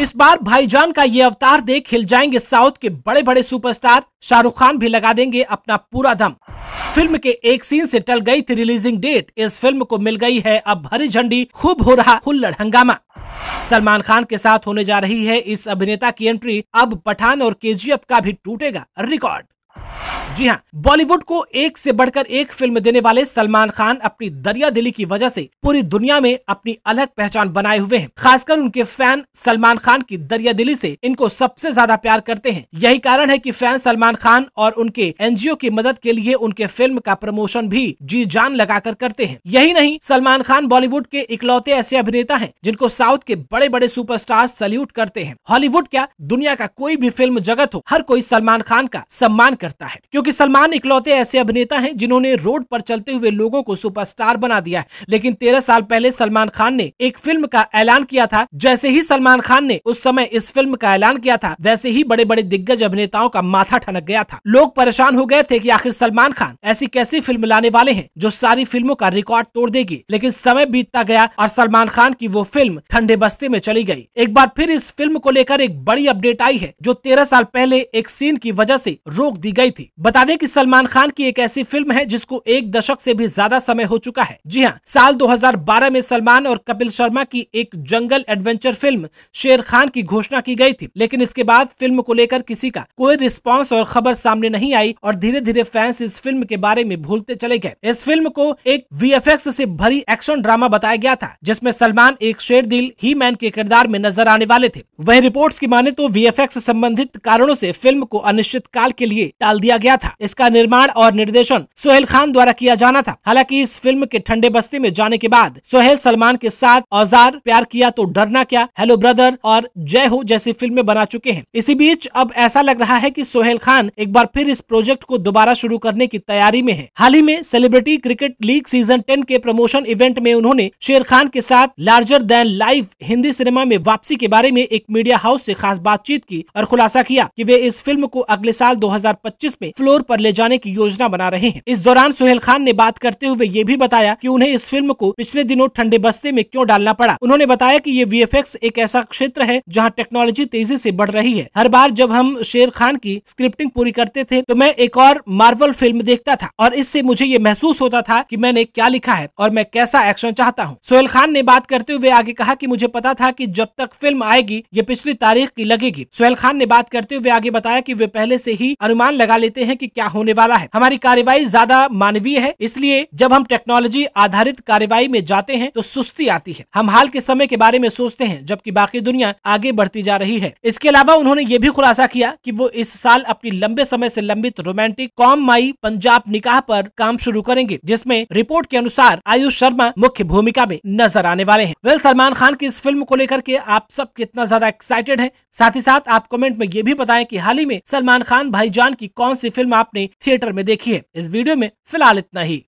इस बार भाईजान का ये अवतार देख हिल जाएंगे साउथ के बड़े बड़े सुपरस्टार शाहरुख खान भी लगा देंगे अपना पूरा दम फिल्म के एक सीन से टल गई थी रिलीजिंग डेट इस फिल्म को मिल गई है अब हरी झंडी खूब हो रहा हुल्लड़ हंगामा सलमान खान के साथ होने जा रही है इस अभिनेता की एंट्री अब पठान और केजीएफ का भी टूटेगा रिकॉर्ड जी हाँ बॉलीवुड को एक से बढ़कर एक फिल्म देने वाले सलमान खान अपनी दरिया दिली की वजह से पूरी दुनिया में अपनी अलग पहचान बनाए हुए हैं खासकर उनके फैन सलमान खान की दरिया दिली से इनको सबसे ज्यादा प्यार करते हैं यही कारण है कि फैन सलमान खान और उनके एनजीओ की मदद के लिए उनके फिल्म का प्रमोशन भी जी जान लगा कर करते हैं यही नहीं सलमान खान बॉलीवुड के इकलौते ऐसे अभिनेता है जिनको साउथ के बड़े बड़े सुपरस्टार सल्यूट करते हैं हॉलीवुड क्या दुनिया का कोई भी फिल्म जगत हो हर कोई सलमान खान का सम्मान करता करता है क्योंकि सलमान इकलौते ऐसे अभिनेता हैं जिन्होंने रोड पर चलते हुए लोगों को सुपरस्टार बना दिया है लेकिन तेरह साल पहले सलमान खान ने एक फिल्म का ऐलान किया था जैसे ही सलमान खान ने उस समय इस फिल्म का ऐलान किया था वैसे ही बड़े बड़े दिग्गज अभिनेताओं का माथा ठनक गया था लोग परेशान हो गए थे की आखिर सलमान खान ऐसी कैसी फिल्म लाने वाले है जो सारी फिल्मों का रिकॉर्ड तोड़ देगी लेकिन समय बीतता गया और सलमान खान की वो फिल्म ठंडे बस्ते में चली गई एक बार फिर इस फिल्म को लेकर एक बड़ी अपडेट आई है जो तेरह साल पहले एक सीन की वजह से रोक दी गई गई थी बता दें कि सलमान खान की एक ऐसी फिल्म है जिसको एक दशक से भी ज्यादा समय हो चुका है जी हाँ साल 2012 में सलमान और कपिल शर्मा की एक जंगल एडवेंचर फिल्म शेर खान की घोषणा की गई थी लेकिन इसके बाद फिल्म को लेकर किसी का कोई रिस्पॉन्स और खबर सामने नहीं आई और धीरे धीरे फैंस इस फिल्म के बारे में भूलते चले गए इस फिल्म को एक वी से भरी एक्शन ड्रामा बताया गया था जिसमे सलमान एक शेर दिल ही मैन के किरदार में नजर आने वाले थे वही रिपोर्ट की माने तो वी संबंधित कारणों ऐसी फिल्म को अनिश्चित काल के लिए टाल डाल दिया गया था इसका निर्माण और निर्देशन सोहेल खान द्वारा किया जाना था हालांकि इस फिल्म के ठंडे बस्ती में जाने के बाद सोहेल सलमान के साथ औजार प्यार किया तो डरना क्या हेलो ब्रदर और जय हो जैसी फिल्म बना चुके हैं इसी बीच अब ऐसा लग रहा है की सोहेल खान एक बार फिर इस प्रोजेक्ट को दोबारा शुरू करने की तैयारी में है हाल ही में celebrity cricket league season ten के प्रमोशन इवेंट में उन्होंने शेर खान के साथ larger than life Hindi cinema में वापसी के बारे में एक मीडिया हाउस से खास बातचीत की और खुलासा किया कि वे इस फिल्म को अगले साल में फ्लोर पर ले जाने की योजना बना रहे हैं इस दौरान सुहेल खान ने बात करते हुए ये भी बताया कि उन्हें इस फिल्म को पिछले दिनों ठंडे बस्ते में क्यों डालना पड़ा उन्होंने बताया कि ये वीएफएक्स एक ऐसा क्षेत्र है जहां टेक्नोलॉजी तेजी से बढ़ रही है हर बार जब हम शेर खान की स्क्रिप्टिंग पूरी करते थे तो मैं एक और मार्वल फिल्म देखता था और इससे मुझे ये महसूस होता था की मैंने क्या लिखा है और मैं कैसा एक्शन चाहता हूँ सोहेल खान ने बात करते हुए आगे कहा की मुझे पता था की जब तक फिल्म आएगी ये पिछली तारीख की लगेगी सोहेल खान ने बात करते हुए आगे बताया की वे पहले से ही अनुमान लगा लगा लेते हैं कि क्या होने वाला है हमारी कार्यवाही ज्यादा मानवीय है इसलिए जब हम टेक्नोलॉजी आधारित कार्यवाही में जाते हैं तो सुस्ती आती है हम हाल के समय के बारे में सोचते हैं जबकि बाकी दुनिया आगे बढ़ती जा रही है इसके अलावा उन्होंने ये भी खुलासा किया कि वो इस साल अपनी लंबे समय से लंबित रोमांटिक कॉम माई पंजाब निकाह पर काम शुरू करेंगे जिसमें रिपोर्ट के अनुसार आयुष शर्मा मुख्य भूमिका में नजर आने वाले हैं वेल सलमान खान की इस फिल्म को लेकर के आप सब कितना ज्यादा एक्साइटेड है साथ ही साथ आप कमेंट में ये भी बताएं कि हाल ही में सलमान खान भाईजान की कौन कौन सी फिल्म आपने थिएटर में देखी है इस वीडियो में फिलहाल इतना ही